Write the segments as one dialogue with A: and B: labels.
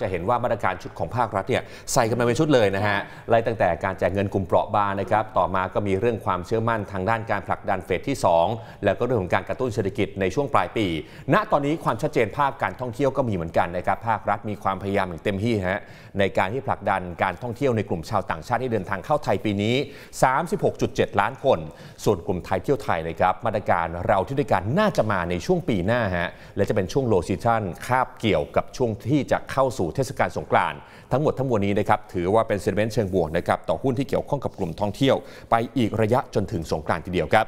A: จะเห็นว่ามาตรการชุดของภาครัฐเนี่ยใส่กันมาเป็นชุดเลยนะฮะไล่ตั้งแต่การแจกเงินกลุ่มเปราะบางนะครับต่อมาก็มีเรื่องความเชื่อมั่นทางด้านการผลักดันเฟสที่2 แล้วก็เรื่องของการกระตุ้นเศรษฐกิจในช่วงปลายปี ณตอนนี้ความชัดเจนภาพการท่องเที่ยวก็มีเหมือนกันนะครับภาครัฐมีความพยายามอย่างเต็มที่ฮะในการที่ผลักดันการท่องเที่ยวในกลุ่มชาวต่างชาติที่เดินทางเข้าไทยปีนี้ 36.7 ล้านคน ส่วนกลุ่มไทยเที่ยวไทยนะครับมาตรการเราที่ด้วยกันน่าจะมาในช่วงปีหน้าฮะและจะเป็นช่วงโลซิชั่น คาบเกี่ยวกับช่วงที่จะเข้าสูู่่เทศกาลสงกรานต์ทั้งหมดทั้งมวลนี้นะครับ ถือว่าเป็นเซนเมนต์เชิงบวกนะครับ ต่อหุ้นที่เกี่ยวข้องกับกลุ่มท่องเที่ยว ไปอีกระยะจนถึงสงกรานต์ทีเดียวครับ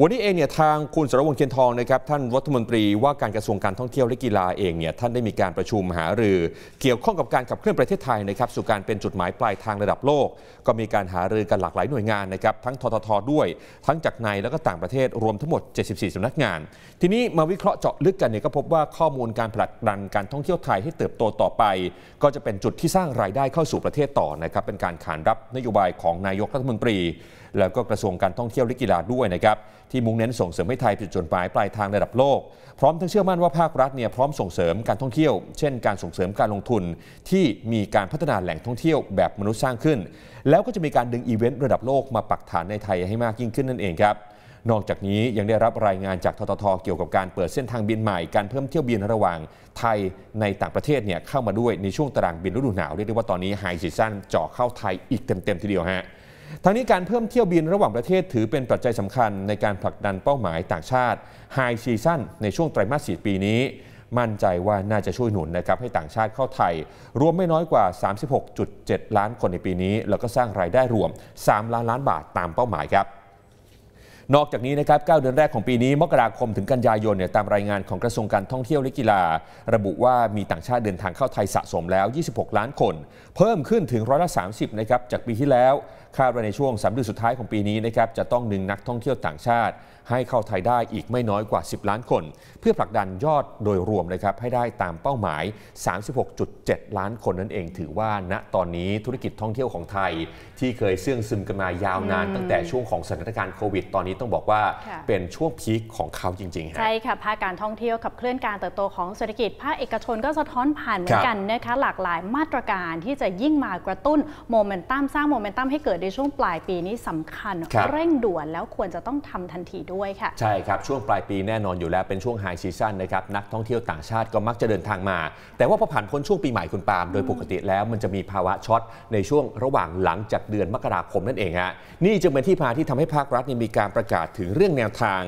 A: วันนี้เองเนี่ยทางคุณสรวงเคียนทองนะครับ ท่านรัฐมนตรีว่าการกระทรวงการท่องเที่ยวและกีฬาเองเนี่ยท่านได้มีการประชุมหารือ เกี่ยวข้องกับการขับเคลื่อนประเทศไทยนะครับ สู่การเป็นจุดหมายปลายทางระดับโลก ก็มีการหารือกันหลากหลายหน่วยงานนะครับ ทั้งทททด้วย ทั้งจากในแล้วก็ต่างประเทศรวมทั้งหมด 74สำนักงานทีนี้มาวิเคราะห์เจาะลึกกันเนี่ยก็พบว่าข้อมูลการผลักดันการท่องเที่ยวไทยให้เติบโตต่อไป ก็จะเป็นจุดที่สร้างรายได้เข้าสู่ประเทศต่อนะครับเป็นการขานรับนโยบายของนายกรัฐมนตรีแล้วก็กระทรวงการท่องเที่ยวและกีฬาด้วยนะครับที่มุ่งเน้นส่งเสริม ให้ไทยเป็นจุดหมายปลายทางระดับโลกพร้อมทั้งเชื่อมั่นว่าภาครัฐเนี่ยพร้อมส่งเสริมการท่องเที่ยวเช่นการส่งเสริมการลงทุนที่มีการพัฒนาแหล่งท่องเที่ยวแบบมนุษย์สร้างขึ้น แล้วก็จะมีการดึงอีเวนต์ระดับโลกมาปักฐานในไทยให้มากยิ่งขึ้นนั่นเองครับนอกจากนี้ยังได้รับรายงานจากทททเกี่ยวกับการเปิดเส้นทางบินใหม่การเพิ่มเที่ยวบินระหว่างไทยในต่างประเทศเนี่ยเข้ามาด้วยในช่วงตารางบินฤดูหนาวเรียกได้ว่าตอนนี้ไฮซีซั่นเจาะเข้าไทยอีกเต็มๆทีเดียวฮะทั้งนี้การเพิ่มเที่ยวบินระหว่างประเทศถือเป็นปัจจัยสำคัญในการผลักดันเป้าหมายต่างชาติไฮซีซั่นในช่วงไตรมาสสี่ปีนี้ มั่นใจว่าน่าจะช่วยหนุนนะครับให้ต่างชาติเข้าไทยรวมไม่น้อยกว่า 36.7 ล้านคนในปีนี้ แล้วก็สร้างรายได้รวม 3 ล้านล้านบาทตามเป้าหมายครับนอกจากนี้นะครับ9เดือนแรกของปีนี้ มกราคมถึงกันยายนเนี่ยตามรายงานของกระทรวงการท่องเที่ยวและกีฬา ระบุว่ามีต่างชาติเดินทางเข้าไทยสะสมแล้ว 26 ล้านคน เพิ่มขึ้นถึงร้อยละ30นะครับจากปีที่แล้วคาดว่าในช่วงสามเดือนสุดท้ายของปีนี้นะครับจะต้องดึงนักท่องเที่ยวต่างชาติ ให้เข้าไทยได้อีกไม่น้อยกว่า 10 ล้านคน เพื่อผลักดันยอดโดยรวมนะครับให้ได้ตามเป้าหมาย 36.7 ล้านคนนั่นเอง ถือว่าณตอนนี้ธุรกิจท่องเที่ยวของไทย ที่เคยเสื่องซึมกันมายาวนานตั้งแต่ช่วงของสถานการณ์โควิดตอนนี้ต้องบอกว่าเป็นช่วงพีคของเขาจริงๆใช
B: ่ค่ะภาคการท่องเที่ยวขับเคลื่อนการเติบโตของเศรษฐกิจ ภาคเอกชนก็สะท้อนผ่านเหมือนกันนะคะหลากหลายมาตรการที่จะยิ่งมากระตุ้นโมเมนตัมสร้างโมเมนตัมให้เกิดในช่วงปลายปีนี้สำคัญรเร่งด่วนแล้วควรจะต้องทำทันทีด้วยค่ะ
A: ใช่ครับช่วงปลายปีแน่นอนอยู่แล้วเป็นช่วงไฮซีซันนะครับ นักท่องเที่ยวต่างชาติก็มักจะเดินทางมา แต่ว่าพอผ่านพ้นช่วงปีใหม่คุณปาล์มโดยปกติแล้วมันจะมีภาวะช็อต ในช่วงระหว่างหลังจากเดือนมกราคมนั่นเองฮะนี่จึงเป็นที่พาที่ทำให้ภาครัฐมีการประกาศถึงเรื่องแนวทาง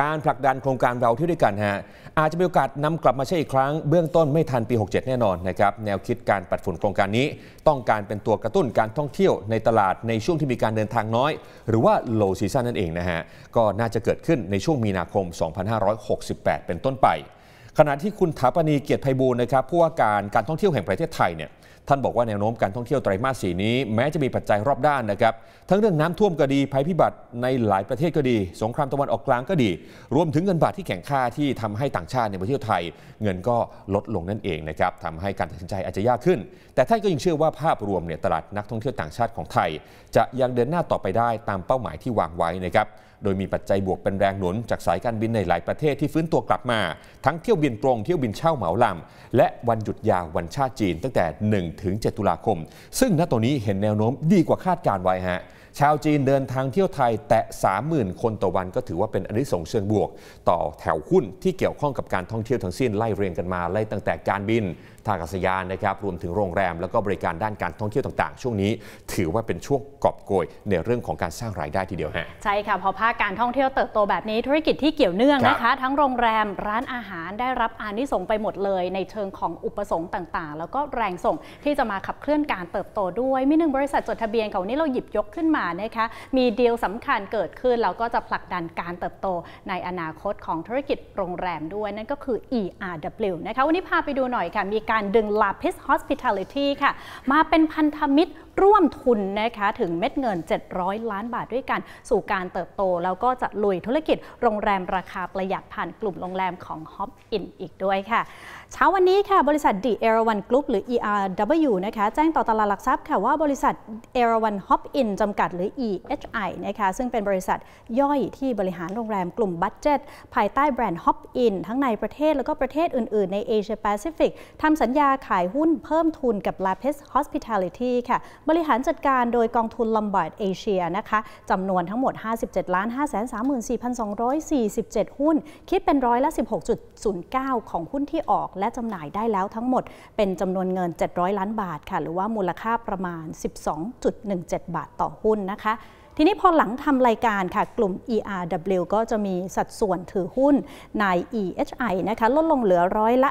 A: การผลักดันโครงการเราเที่ยวด้วยกันฮะอาจจะมีโอกาสนำกลับมาใช้อีกครั้งเบื้องต้นไม่ทันปี 67 แน่นอนนะครับแนวคิดการปัดฝุ่นโครงการนี้ ต้องการเป็นตัวกระตุ้นการท่องเที่ยวในตลาดในช่วงที่มีการเดินทางน้อยหรือว่า low season นั่นเองนะฮะก็น่าจะเกิดขึ้นในช่วงมีนาคม 2568 เป็นต้นไป ขณะที่คุณถาปณีเกียรติไพบูลนะครับผู้ว่าการการท่องเที่ยวแห่งประเทศไทยเนี่ยท่านบอกว่าแนวโน้มการท่องเที่ยวไตรมาสสีนี้แม้จะมีปัจจัยรอบด้านนะครับทั้งเรื่องน้ำท่วมก็ดีภัยพิบัติในหลายประเทศก็ดี สงครามตะวันออกกลางก็ดี รวมถึงเงินบาทที่แข็งค่าที่ทำให้ต่างชาติในประเทศไทย เงินก็ลดลงนั่นเองนะครับทำให้การตัดสินใจอาจจะยากขึ้น แต่ท่านก็ยังเชื่อว่าภาพรวมเนี่ยตลาดนักท่องเที่ยวต่างชาติของไทย จะยังเดินหน้าต่อไปได้ตามเป้าหมายที่วางไว้นะครับโดยมีปัจจัยบวกเป็นแรงหนุนจากสายการบินในหลายประเทศที่ฟื้นตัวกลับมาทั้งเที่ยวบินตรงเที่ยวบินเช่าเหมาลำและวันหยุดยาววันชาติจีนตั้งแต่ 1-7ถึงตุลาคม ซึ่งณ ตอนนี้เห็นแนวโน้มดีกว่าคาดการไว้ฮะชาวจีนเดินทางเที่ยวไทยแตะ 30,000 คนต่อวันก็ถือว่าเป็นอนิสงส์เชิงบวก ต่อแถวหุ้นที่เกี่ยวข้องกับการท่องเที่ยวทั้งสิ้นไล่เรียงกันมาไล่ตั้งแต่การบินท่าอากาศยานนะครับรวมถึงโรงแรมแล้วก็บริการด้านการท่องเที่ยวต่างๆ ช่วงนี้ถือว่าเป็นช่วงกอบโกยในเรื่องของการสร้างรายได้ทีเดียวฮะ
B: ใช่ค่ะพอภาคการท่องเที่ยวเติบโตแบบนี้ธุรกิจที่เกี่ยวเนื่องนะคะ ทั้งโรงแรมร้านอาหารได้รับอานิสงไปหมดเลย ในเชิงของอุปสงค์ต่าง ๆ แล้วก็แรงส่งที่จะมาขับเคลื่อนการเติบโตด้วยมีหนึ่งบริษัทจดทะเบียนของนี้เราหยิบยกขึ้นมานะคะมีดีลสำคัญเกิดขึ้นแล้วก็จะผลักดันการเติบโต ในอนาคตของธุรกิจโรงแรมด้วยนั่นก็คือ ERW นะคะวันนี้พาไปดูหน่อยค่ะมีการการดึง Lapis Hospitality ค่ะ มาเป็นพันธมิตรร่วมทุนนะคะถึงเม็ดเงิน 700 ล้านบาทด้วยกัน สู่การเติบโต แล้วก็จะลุยธุรกิจโรงแรมราคาประหยัดผ่านกลุ่มโรงแรมของ Hop In อีกด้วยค่ะเช้าวันนี้ค่ะบริษัท The e r o n Group หรือ ERW นะคะแจ้งต่อตลาดหลักทรัพย์ค่ะว่าบริษัท e r น n Hop In จำกัดหรือ EHI นะคะซึ่งเป็นบริษัทย่อยที่บริหารโรงแรมกลุ่มบัตเจ็ตภายใต้แบรนด์ Hop In ทั้งในประเทศแล้วก็ประเทศอื่นๆ ในเอเชียแปซิฟิกทำสัญญาขายหุ้นเพิ่มทุนกับ Lapis Hospitality ค่ะบริหารจัดการโดยกองทุน Lombard Asia นะคะจำนวนทั้งหมด57ล้าน5 3 4 2 4 7 หุ้น คิดเป็นร้อยละ 16.09 ของหุ้นที่ออกและจำหน่ายได้แล้วทั้งหมด เป็นจำนวนเงิน 700 ล้านบาทค่ะ หรือว่ามูลค่าประมาณ 12.17 บาทต่อหุ้นนะคะ ทีนี้พอหลังทำรายการค่ะ กลุ่ม ERW ก็จะมีสัดส่วนถือหุ้นใน EHI นะคะลดลงเหลือร้อยละ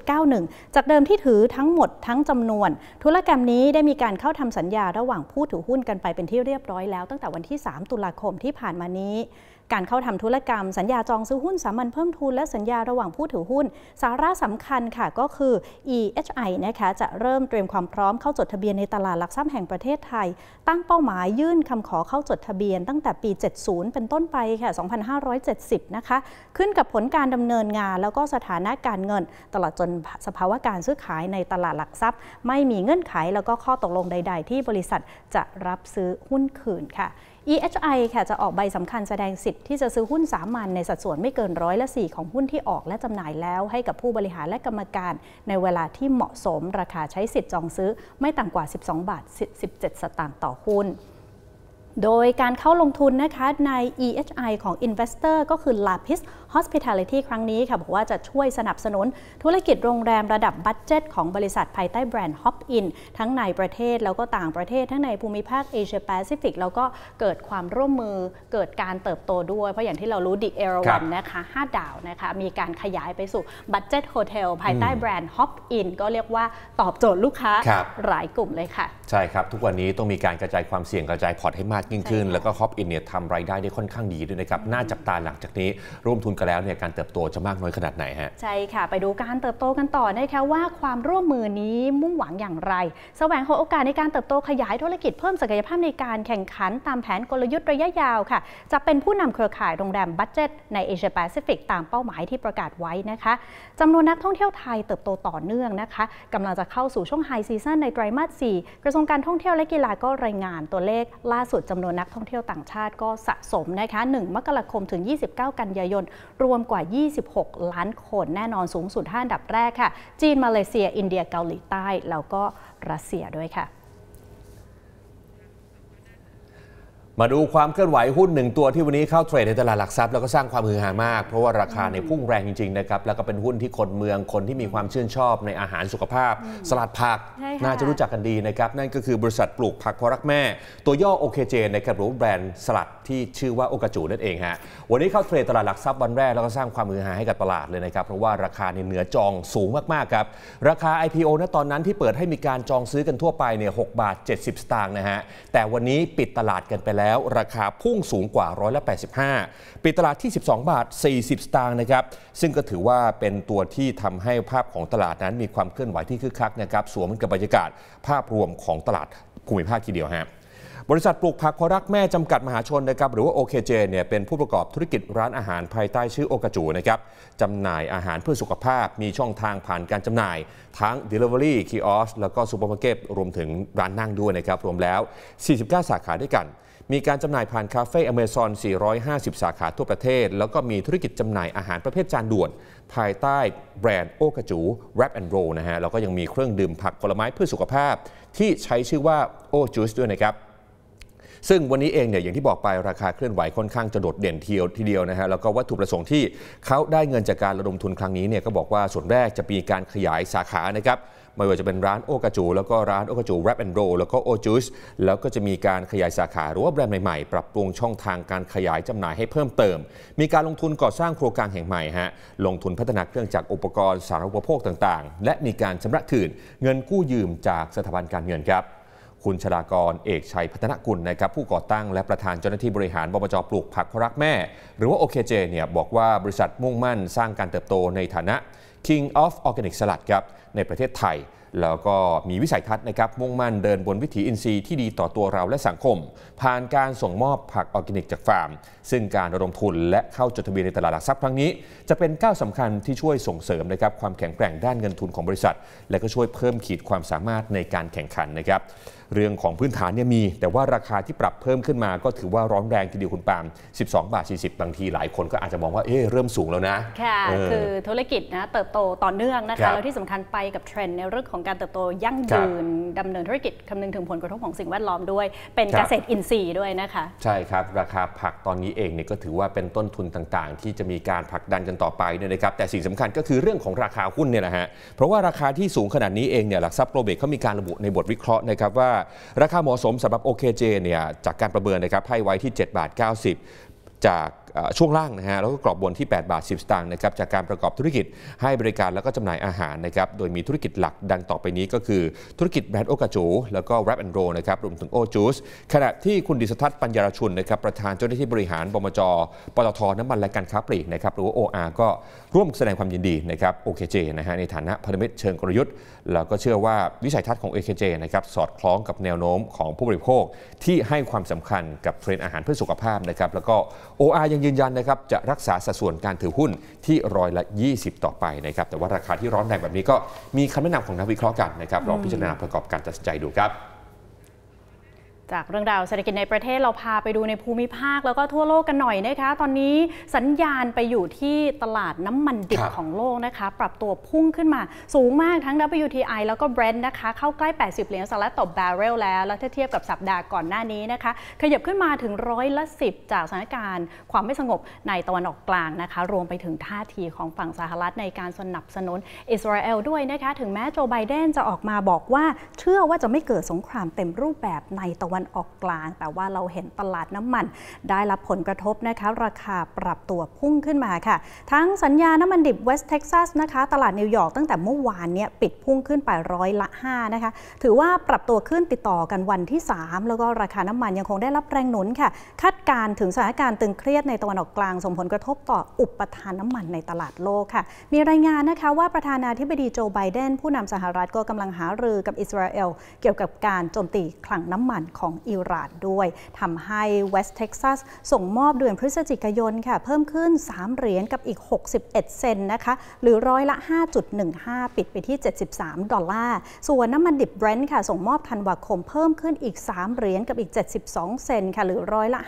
B: 83.91 จากเดิมที่ถือทั้งหมดทั้งจำนวน ธุรกรรมนี้ได้มีการเข้าทำสัญญาระหว่างผู้ถือหุ้นกันไปเป็นที่เรียบร้อยแล้วตั้งแต่วันที่ 3 ตุลาคมที่ผ่านมานี้การเข้าทำธุรกรรม สัญญาจองซื้อหุ้นสามัญเพิ่มทุนและสัญญาระหว่างผู้ถือหุ้น สาระสำคัญค่ะก็คือ EHI นะคะจะเริ่มเตรียมความพร้อมเข้าจดทะเบียนในตลาดหลักทรัพย์แห่งประเทศไทย ตั้งเป้าหมายยื่นคำขอเข้าจดทะเบียนตั้งแต่ปี 70 เป็นต้นไปค่ะ 2570 นะคะขึ้นกับผลการดำเนินงานแล้วก็สถานะการเงิน ตลอดจนสภาวะการซื้อขายในตลาดหลักทรัพย์ ไม่มีเงื่อนไขแล้วก็ข้อตกลงใด ๆ ที่บริษัทจะรับซื้อหุ้นคืนค่ะ EHI ค่ะจะออกใบสำคัญแสดงสิทธิ์ ที่จะซื้อหุ้นสามัญในสัดส่วนไม่เกินร้อยละสี่ของหุ้นที่ออกและจำหน่ายแล้วให้กับผู้บริหารและกรรมการในเวลาที่เหมาะสมราคาใช้สิทธิ์จองซื้อไม่ต่ำกว่า 12 บาท 17 สตางค์ต่อหุ้น โดยการเข้าลงทุนนะคะใน EHI ของ Investor ก็คือ Lapis Hospitality ครั้งนี้ค่ะบอกว่าจะช่วยสนับสนุนธุรกิจโรงแรมระดับบัตเจ็ต ของบริษัทภายใต้แบรนด์ Hop In ทั้งในประเทศแล้วก็ต่างประเทศ ทั้งในภูมิภาคเอเชียแปซิฟิกแล้วก็เกิดความร่วมมือเกิดการเติบโตด้วย เพราะอย่างที่เรารู้ดิเอราวันนะคะ 5ดาวนะคะมีการขยายไปสู่บัตเจ็ตโฮเทลภายใต้แบรนด์ Hop In ก็เรียกว่าตอบโจทย์ลูกค้า หลายกลุ่มเลยค่ะ
A: ใช่ครับทุกวันนี้ต้องมีการกระจายความเสี่ยงกระจายพอร์ตให้มากยิ่งขึ้นแล้วก็ฮอปอินเนี่ยทำรายได้ได้ค่อนข้างดีด้วยนะครับน่าจับตาหลังจากนี้ร่วมทุนกันแล้วเนี่ยการเติบโตจะมากน้อยขนาดไหนฮะ
B: ใช่ค่ะ ไปดูการเติบโตกันต่อนะคะว่าความร่วมมือนี้มุ่งหวังอย่างไรแสวงหาโอกาสในการเติบโตขยายธุรกิจเพิ่มศักยภาพในการแข่งขันตามแผนกลยุทธ์ระยะยาวค่ะ จะเป็นผู้นำเครือข่ายโรงแรมบัตเจ็ตในเอเชียแปซิฟิกตามเป้าหมายที่ประกาศไว้นะคะจำนวนนักท่องเที่ยวไทยเติบโตต่อเนื่องนะคะกำลังจะเข้าสู่ช่วงไฮซีซั่นในไตรมาส4กระทรวงการท่องเที่ยวและกีฬาก็รายงานตัวเลขล่าสุดจำนวนนักท่องเที่ยวต่างชาติก็สะสมนะคะ1มกราคมถึง 29 กันยายนรวมกว่า 26 ล้านคนแน่นอนสูงสุด5อันดับแรกค่ะ จีน มาเลเซีย อินเดียเกาหลีใต้ แล้วก็รัสเซียด้วยค่ะ
A: มาดูความเคลื่อนไหวหุ้นหนึ่งตัวที่วันนี้เข้าเทรดในตลาดหลักทรัพย์แล้วก็สร้างความฮือฮามาก เพราะว่าราคาในพุ่งแรงจริง ๆ นะครับ แล้วก็เป็นหุ้นที่คนเมืองคนที่มีความชื่นชอบในอาหารสุขภาพสลัดผักน่าจะรู้จักกันดีนะครับ นั่นก็คือบริษัทปลูกผักพอรักแม่ ตัวย่อโอเคเจนะครับหรือแบรนด์สลัดที่ชื่อว่าโอกาจูนั่นเองฮะวันนี้เข้าเทรดตลาดหลักทรัพย์วันแรกแล้วก็สร้างความฮือฮาให้กับตลาดเลยนะครับเพราะว่าราคาในเหนือจองสูงมากๆครับราคา IPO ณตอนนั้นที่เปิดให้มีการจองซื้อกันทั่วไปเนี่ย6บาท70สตางค์นะฮะแต่วันนี้ปิดตลาดกันไปแล้วแล้วราคาพุ่งสูงกว่าร้อยละ85ปิดตลาดที่ 12 บาท 40 สตางค์นะครับซึ่งก็ถือว่าเป็นตัวที่ทำให้ภาพของตลาดนั้น มีความเคลื่อนไหวที่คึกคักนะครับสวมกับบรรยากาศภาพรวมของตลาดภูมิภาคทีเดียวฮะบริษัทปลูกผักคอรักแม่จำกัดมหาชนนะครับหรือว่า OKJ เจเนี่ยเป็นผู้ประกอบธุรกิจร้านอาหารภายใต้ชื่อโอกาจูนะครับจำหน่ายอาหารเพื่อสุขภาพมีช่องทางผ่านการจำหน่าย ทั้ง Delivery, k i o s แล้วก็ซูเปอร์มาร์เก็ตรวมถึงร้านนั่งด้วยนะครับรวมแล้ว49สาขาด้วยกันมีการจำหน่ายผ่านคาเฟ่อเมซอน450 สาขาทั่วประเทศ แล้วก็มีธุรกิจจำหน่ายอาหารประเภทจานด่วนภายใต้แบรนด์โอกระจู Wrap and Roll นะฮะ แล้วก็ยังมีเครื่องดื่มผักผลไม้เพื่อสุขภาพ ที่ใช้ชื่อว่าโอจูสด้วยนะครับซึ่งวันนี้เองเนี่ยอย่างที่บอกไปราคาเคลื่อนไหวค่อนข้างจะโดดเด่นเทียวทีเดียวนะฮะแล้วก็วัตถุประสงค์ที่ เขาได้เงินจากการระดมทุนครั้งนี้เนี่ยก็บอกว่าส่วนแรกจะมีการขยายสาขานะครับไม่ว่าจะเป็นร้านโอกาจูแล้วก็ร้านโอกาจูแรปแอนด์โรแล้วก็โอจูสแล้วก็จะมีการขยายสาขาหรือว่าแบรนด์ใหม่ ๆ ปรับปรุงช่องทางการขยายจำหน่ายให้เพิ่มเติม มีการลงทุนก่อสร้างโครงการแห่งใหม่ฮะลงทุนพัฒนาเครื่องจักรอุปกรณ์สารณูปโภคต่างๆ และมีการชำระคืนเงินกู้ยืมจากสถาบันการเงินครับคุณชลากร เอกชัยพัฒนกุลนะครับผู้ก่อตั้ง และประธานเจ้าหน้าที่บริหารบมจปลูกผักพรักแม่หรือว่าโอเคเจเนี่ยบอกว่าบริษัทมุ่งมั่นสร้างการเติบโตในฐานะ King of Organic สลัดครับในประเทศไทย แล้วก็มีวิสัยทัศน์นะครับ มุ่งมั่นเดินบนวิถีอินทรีย์ที่ดีต่อตัวเราและสังคม ผ่านการส่งมอบผักออร์แกนิกจากฟาร์ม ซึ่งการระดมทุนและเข้าจดทะเบียนในตลาดหลักทรัพย์ครั้งนี้จะเป็นก้าวสำคัญที่ช่วยส่งเสริมนะครับความแข็งแกร่งด้านเงินทุนของบริษัท และก็ช่วยเพิ่มขีดความสามารถในการแข่งขันนะครับเรื่องของพื้นฐานเนี่ยมี แต่ว่าราคาที่ปรับเพิ่มขึ้นมา ก็ถือว่าร้อนแรงทีเดียวคุณปาล์ม12 บาท 40 บางที หลายคนก็อาจจะมองว่า เอ๊ะ เริ่มสูงแล้วนะ
B: ค่ะ คือธุรกิจนะเติบโตต่อเนื่องนะคะ แล้วที่สำคัญไปกับเทรนด์ในเรื่องของการเติบโตยั่งยืนดำเนินธุรกิจคำนึงถึงผลกระทบของสิ่งแวดล้อมด้วย เป็นเกษตรอินทรีย์ด้วยนะคะ
A: ใช่ครับ ราคาผักตอนนี้เองเนี่ยก็ถือว่าเป็นต้นทุนต่างๆ ที่จะมีการผลักดันกันต่อไปเนี่ยนะครับ แต่สิ่งสำคัญก็คือเรื่องของราคาหุ้นเนี่ยนะฮะ เพราะว่าราคาที่สูงขนาดนี้เองเนี่ยหลักทรัพย์โกลเบกเขามีการระบุในบทวิเคราะห์นะครับว่าราคาเหมาะสมสำหรับ OKJ เนี่ยจากการประเมินนะครับให้ไว้ที่7 บาท 90 จากช่วงล่างนะฮะแล้วก็กรอบบนที่ 8 บาท 10 สตางค์นะครับจากการประกอบธุรกิจให้บริการแล้วก็จำหน่ายอาหารนะครับโดยมีธุรกิจหลักดังต่อไปนี้ก็คือธุรกิจแบรนด์โอกาจูแล้วก็ Wrap and Roll นะครับรวมถึงโอจูสขณะที่คุณดิสทัศน์ปัญญารชุนนะครับประธานเจ้าหน้าที่บริหารบมจปตทน้ำมันและการค้าปลีกนะครับหรือว่า OR ก็ร่วมแสดงความยินดีนะครับ OKJ นะฮะในฐานะพันธมิตรเชิงกลยุทธ์แล้วก็เชื่อว่าวิสัยทัศน์ของ OKJ นะครับสอดคล้องกับแนวโน้มของผู้บริโภค ที่ให้ความสำคัญกับเทรนด์อาหารเพื่อสุขภาพนะครับแล้วก็ OR ยังยังยืนยันนะครับจะรักษาสัดส่วนการถือหุ้นที่ร้อยละ 20 ต่อไปนะครับ แต่ว่าราคาที่ร้อนแรงแบบนี้ก็มีคำแนะนำของนักวิเคราะห์กันนะครับลองพิจารณาประกอบการตัดสินใจดูครับ
B: จากเรื่องราวเศรษฐกิจในประเทศเราพาไปดูในภูมิภาคแล้วก็ทั่วโลกกันหน่อยนะคะ ตอนนี้สัญญาณไปอยู่ที่ตลาดน้ำมันดิบของโลกนะคะ ปรับตัวพุ่งขึ้นมาสูงมาก ทั้ง WTI แล้วก็ Brent นะคะเข้าใกล้ 80 เหรียญสหรัฐต่อบาร์เรลแล้ว แล้วถ้าเทียบกับสัปดาห์ก่อนหน้านี้นะคะ ขยับขึ้นมาถึงร้อยละ10 จากสถานการณ์ ความไม่สงบในตะวันออกกลางนะคะ รวมไปถึงท่าทีของฝั่งสหรัฐในการสนับสนุนอิสราเอลด้วยนะคะถึงแม้โจไบเดนจะออกมาบอกว่าเชื่อว่าจะไม่เกิดสงครามเต็มรูปแบบในตะวันันออกกลาง แต่ว่าเราเห็นตลาดน้ำมันได้รับผลกระทบนะคะ ราคาปรับตัวพุ่งขึ้นมาค่ะ ทั้งสัญญา น้ำมันดิบเวสเท็กซัสนะคะตลาดนิวยอร์กตั้งแต่เมื่อวานเนี่ยปิดพุ่งขึ้นไปร้อยละ5นะคะถือว่าปรับตัวขึ้นติดต่อกันวันที่ 3 แล้วก็ราคาน้ำมันยังคงได้รับแรงหนุนค่ะคาดการถึงสถานการณ์ตึงเครียดในตะวันออกกลางส่งผลกระทบต่ออุปทานน้ำมันในตลาดโลกค่ะ มีรายงานนะคะว่าประธานาธิบดีโจไบเดน ผู้นำสหรัฐก็กำลังหารือกับอิสราเอลเกี่ยวกับการโจมตีคลังน้ำมันของของอิหร่านด้วยทำให้เวสเท็กซัสส่งมอบเดือนพฤศจิกายนค่ะเพิ่มขึ้น 3 เหรียญกับอีก 61 เซนนะคะหรือร้อยละ 5.15 ปิดไปที่ 73 ดอลลาร์ ส่วนน้ำมันดิบเบรนท์ค่ะส่งมอบธันวาคม เพิ่มขึ้นอีก 3 เหรียญกับอีก 72 เซนค่ะ หรือร้อยละ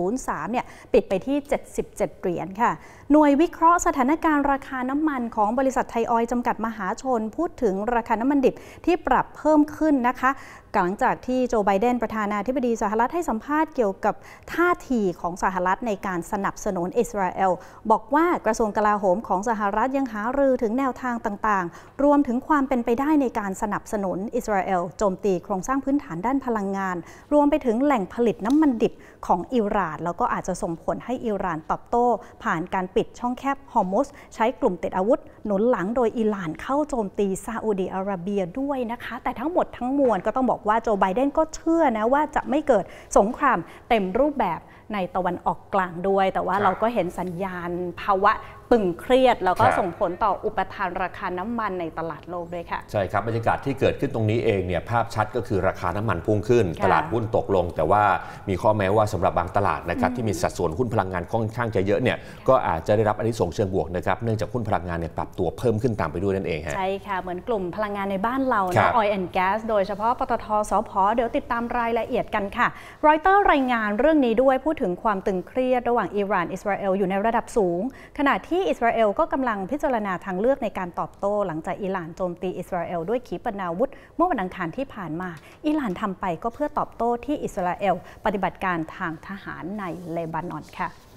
B: 5.03เนี่ยปิดไปที่ 77 เหรียญค่ะ หน่วยวิเคราะห์สถานการณ์ราคาน้ำมันของบริษัทไทยออยจำกัดมหาชน พูดถึงราคาน้ำมันดิบที่ปรับเพิ่มขึ้นนะคะหลังจากที่โจไบเดนประธานาธิบดีสหรัฐให้สัมภาษณ์เกี่ยวกับ ท่าทีของสหรัฐในการสนับสนุนอิสราเอลบอกว่ากระทรวงกลาโหมของสหรัฐยังหารือถึงแนวทางต่าง ๆ รวมถึงความเป็นไปได้ในการสนับสนุนอิสราเอลโจมตีโครงสร้างพื้นฐานด้านพลังงาน รวมไปถึงแหล่งผลิตน้ำมันดิบของอิหร่านแล้วก็อาจจะส่งผลให้อิหร่านตอบโต้ ผ่านการปิดช่องแคบฮอร์มุสใช้กลุ่มติดอาวุธ หนุนหลังโดยอิหร่านเข้าโจมตีซาอุดีอาระเบียด้วยนะคะแต่ทั้งหมดทั้งมวลก็ต้องบอกว่าโจไบเดนก็เชื่อนะว่าจะไม่เกิดสงครามเต็มรูปแบบในตะวันออกกลางด้วย แต่ว่าเราก็เห็นสัญญาณภาวะตึงเครียดแล้วก็ส่งผลต่ออุปทานราคาน้ำมันในตลาดโลกด้วยค่ะ
A: ใช่ครับบรรยากาศที่เกิดขึ้นตรงนี้เองเนี่ย ภาพชัดก็คือราคาน้ำมันพุ่งขึ้น ตลาดหุ้นตกลง แต่ว่ามีข้อแม้ว่าสำหรับบางตลาดนะครับที่มีสัดส่วนหุ้นพลังงานค่อนข้างจะเยอะเนี่ยก็อาจจะได้รับอันนี้ส่งเชิงบวกนะครับเนื่องจากหุ้นพลังงานเนี่ยปรับตัวเพิ่มขึ้นตามไปด้วยนั่นเองฮะใช
B: ่ค่ะเหมือนกลุ่มพลังงานในบ้านเราเนะออยล์แอนด์แก๊สโดยเฉพาะปตทสพเดี๋ยวติดตามรายละเอียดกันค่ะ รอยเตอร์รายงานเรื่องนี้ด้วยพูดถึงความตึงเครียดระหว่างอิหร่านอิสราเอลอยู่ในระดับสูงขณะที่ที่อิสราเอลก็กำลังพิจารณาทางเลือกในการตอบโต้หลังจากอิหร่านโจมตีอิสราเอลด้วยขีปนาวุธเมื่อวันอังคารที่ผ่านมา อิหร่านทำไปก็เพื่อตอบโต้ที่อิสราเอลปฏิบัติการทางทหารในเลบานอนค่ะ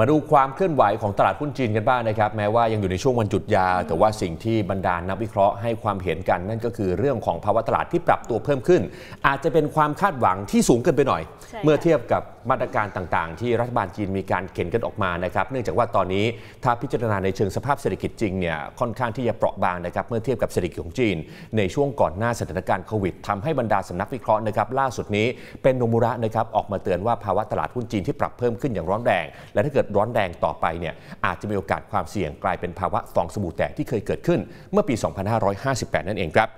A: มาดูความเคลื่อนไหวของตลาดหุ้นจีนกันบ้างนะครับแม้ว่ายังอยู่ในช่วงวันจุดยา แต่ว่าสิ่งที่บรรดานักวิเคราะห์ให้ความเห็นกัน นั่นก็คือเรื่องของภาวะตลาดที่ปรับตัวเพิ่มขึ้น อาจจะเป็นความคาดหวังที่สูงเกินไปหน่อย เมื่อเทียบกับมาตรการต่างๆ ที่รัฐบาลจีนมีการเข็นกันออกมานะครับ เนื่องจากว่าตอนนี้ถ้าพิจารณาในเชิงสภาพเศรษฐกิจจริงเนี่ยค่อนข้างที่จะเปราะบางนะครับเมื่อเทียบกับเศรษฐกิจของจีนในช่วงก่อนหน้าสถานการณ์โควิด ทำให้บรรดาสำนักวิเคราะห์นะครับล่าสุดนี้เป็นโนมุระนะครับออกมาเตือนว่าภาวะตลาดหุ้นจีนที่ปรับเพิ่มขึ้นอย่างร้อนแรงและถ้าเกิดดร้อนแรงต่อไปเนี่ยอาจจะมีโอกาสความเสี่ยงกลายเป็นภาวะฟองสบู่แตกที่เคยเกิดขึ้น เมื่อปี 2558 นั่นเองครับ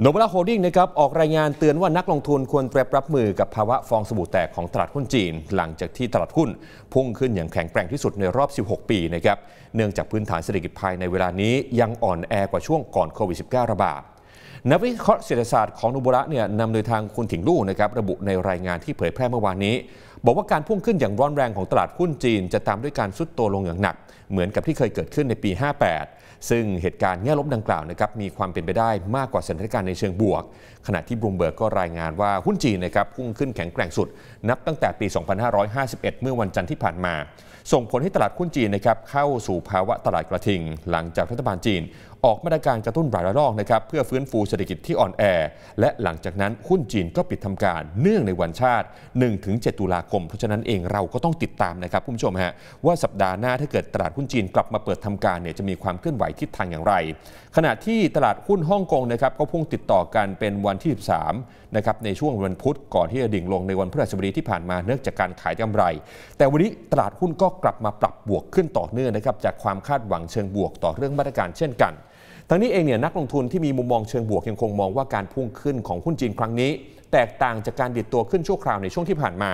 A: โนบุระโฮดิ้งนะครับออกรายงานเตือนว่านักลงทุนควรเตรียมรับมือกับภาวะฟองสบู่แตกของตลาดหุ้นจีน หลังจากที่ตลาดหุ้น พุ่งขึ้นอย่างแข็งแกร่งที่สุดในรอบ 16 ปีนะครับเนื่องจากพื้นฐานเศรษฐกิจภายในเวลานี้ยังอ่อนแอกว่าช่วงก่อนโควิด -19 ระบาดนักวิเคราะห์เศรษฐศาสตร์ของนุบุระเนี่ยนำโดยทางคุณถิงลู่นะครับระบุในรายงานที่เผยแพร่เมื่อวานนี้ บอกว่าการพุ่งขึ้นอย่างร้อนแรงของตลาดหุ้นจีนจะตามด้วยการซุดตัวลงอย่างหนัก เหมือนกับที่เคยเกิดขึ้นในปี 58ซึ่งเหตุการณ์แง่ลบดังกล่าวนะครับมีความเป็นไปได้มากกว่าสถานการณ์ในเชิงบวก ขณะที่บลูมเบิร์กก็รายงานว่าหุ้นจีนนะครับพุ่งขึ้นแข็งแกร่งสุด นับตั้งแต่ปี 2551 เมื่อวันจันทร์ที่ผ่านมา ส่งผลให้ตลาดหุ้นจีนนะครับเข้าสู่ภาวะตลาดกระทิง หลังจากรัฐบาลจีน ออกมาตรการกระตุ้นหลายระลอกนะครับเพื่อฟื้นฟูเศรษฐกิจที่อ่อนแอ และหลังจากนั้นหุ้นจีนก็ปิดทำการเนื่องในวันชาติ 1-7 ตุลาคม เพราะฉะนั้นเองเราก็ต้องติดตามนะครับคุณผู้ชมฮะว่าสัปดาห์หน้าถ้าเกิดตลาดหุ้นจีน กลับมาเปิดทำการเนี่ยจะมีความเคลื่อนไหวทิศทางอย่างไร ขณะที่ตลาดหุ้นฮ่องกงนะครับก็พุ่งติดต่อกันเป็นวันที่ 13นะครับในช่วงวันพุธก่อนที่จะดิ่งลงในวันพฤหัสบดีที่ผ่านมาเนื่องจากการขายกำไร แต่วันนี้ตลาดหุ้นก็กลับมาปรับบวกขึ้นต่อเนื่องนะครับจากความคาดหวังเชิงบวกต่อเรื่องมาตรการเช่นกัน ทั้งนี้เองเนี่ยนักลงทุนที่มีมุมมองเชิงบวกยังคงมองว่าการพุ่งขึ้นของหุ้นจีนครั้งนี้แตกต่างจากการดิดตัวขึ้นชั่วคราวในช่วงที่ผ่านมา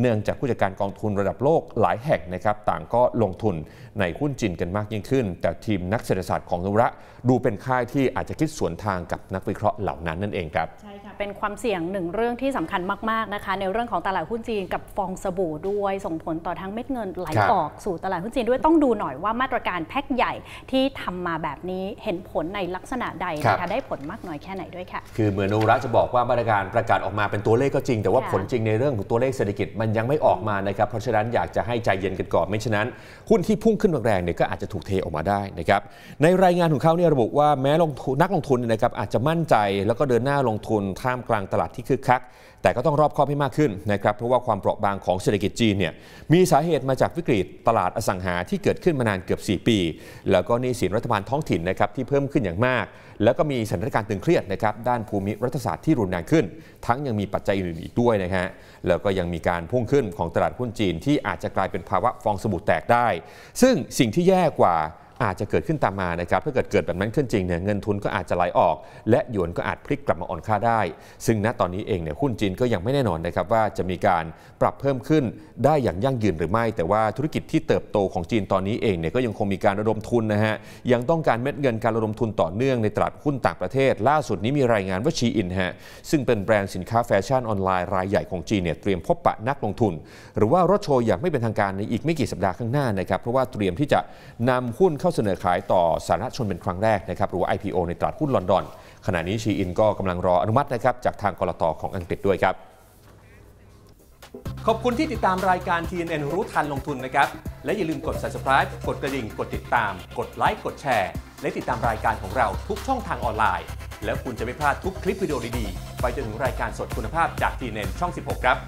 A: เนื่องจากผู้จัดการกองทุนระดับโลกหลายแห่งนะครับต่างก็ลงทุนในหุ้นจีนกันมากยิ่งขึ้น แต่ทีมนักเศรษฐศาสตร์ของนุระดูเป็นค่ายที่อาจจะคิดสวนทางกับนักวิเคราะห์เหล่านั้นนั่นเองครับใ
B: ช่ค่ะเป็นความเสี่ยงหนึ่งเรื่องที่สำคัญมากๆนะคะ ในเรื่องของตลาดหุ้นจีน กับฟองสบู่ด้วย ส่งผลต่อทั้งเม็ดเงินไหลออกสู่ตลาดหุ้นจีนด้วยต้องดูหน่อยว่า มาตรการแพ็กใหญ่ที่ทำมาแบบนี้เห็นผลในลักษณะใดนะคะได้ผลมากน้อยแค่ไหนด้วยค่ะ
A: คือเหมือนนุระจะบอกว่ามาตรการประกาศาศออกมาเป็นตัวเลขก็จริง แต่ว่าผลจริงในเรื่องของตัวเลขเศรษฐกิจมันยังไม่ออกมานะครับเพราะฉะนั้นอยากจะให้ใจเย็นกันก่อนไม่ฉะนั้นหุ้นที่พุ่งขึ้นแรงๆเนี่ยก็อาจจะถูกเทออกมาได้นะครับในรายงานของเขาเนี่ยระบุว่าแม้ลงทุนนักลงทุนนะครับอาจจะมั่นใจ แล้วก็เดินหน้าลงทุนท่ามกลางตลาดที่คึกคัก แต่ก็ต้องรอบคอบให้มากขึ้นนะครับเพราะว่าความเปราะบางของเศรษฐกิจจีนเนี่ยมีสาเหตุมาจากวิกฤตตลาดอสังหาที่เกิดขึ้นมานานเกือบ 4 ปี แล้วก็นี้สินรัฐบาลท้องถิ่นนะครับที่เพิ่มขึ้นอย่างมากแล้วก็มีสถานการณ์ตึงเครียดนะครับด้านภูมิรัฐศาสตร์ที่รุนแรงขึ้น ทั้งยังมีปัจจัยอื่นอีกด้วยนะฮะแล้วก็ยังมีการพุ่งขึ้นของตลาดหุ้นจีนที่อาจจะกลายเป็นภาวะฟองสบู่แตกได้ ซึ่งสิ่งที่แย่กว่าอาจจะเกิดขึ้นตามมานะครับถ้าเกิดเกิดแบบนั้นขึ้นจริงเนี่ยเงินทุนก็อาจจะไหลออก และหยวนก็อาจพลิกกลับมาอ่อนค่าได้ ซึ่งณตอนนี้เองเนี่ยหุ้นจีนก็ยังไม่แน่นอนนะครับว่าจะมีการปรับเพิ่มขึ้นได้อย่างยั่งยืนหรือไม่ แต่ว่าธุรกิจที่เติบโตของจีนตอนนี้เองเนี่ยก็ยังคงมีการระดมทุนนะฮะยังต้องการเม็ดเงินการระดมทุนต่อเนื่องในตลาดหุ้นต่างประเทศ ล่าสุดนี้มีรายงานว่าชีอินฮะซึ่งเป็นแบรนด์สินค้าแฟชั่นออนไลน์รายใหญ่ของจีนเนี่ยเตรียมพบปะนักลงทุน หรือว่ารถโชว์อย่างไม่เป็นทางการในอีกไม่กี่สัปดาห์ข้างหน้านะครับเพราะว่าเตรียมที่จะนำหุ้นเข้าข้าเสนอขายต่อสาธารณชนเป็นครั้งแรกนะครับหรือว่า IPO ในตลาดหุ้นลอนดอนขณะนี้ชีอิน ก็กำลังรออนุมัตินะครับจากทางกรตของอังกฤษด้วยครับ ขอบคุณที่ติดตามรายการ TNN รู้ทันลงทุนนะครับและอย่าลืมกด subscribe กดกระดิ่งกดติดตาม กดไลค์กดแชร์และติดตามรายการของเราทุกช่องทางออนไลน์ แล้วคุณจะไม่พลาดทุกคลิปวิดีโอดีๆไปจนถึงรายการสดคุณภาพจาก TNN ช่อง 16 ครับ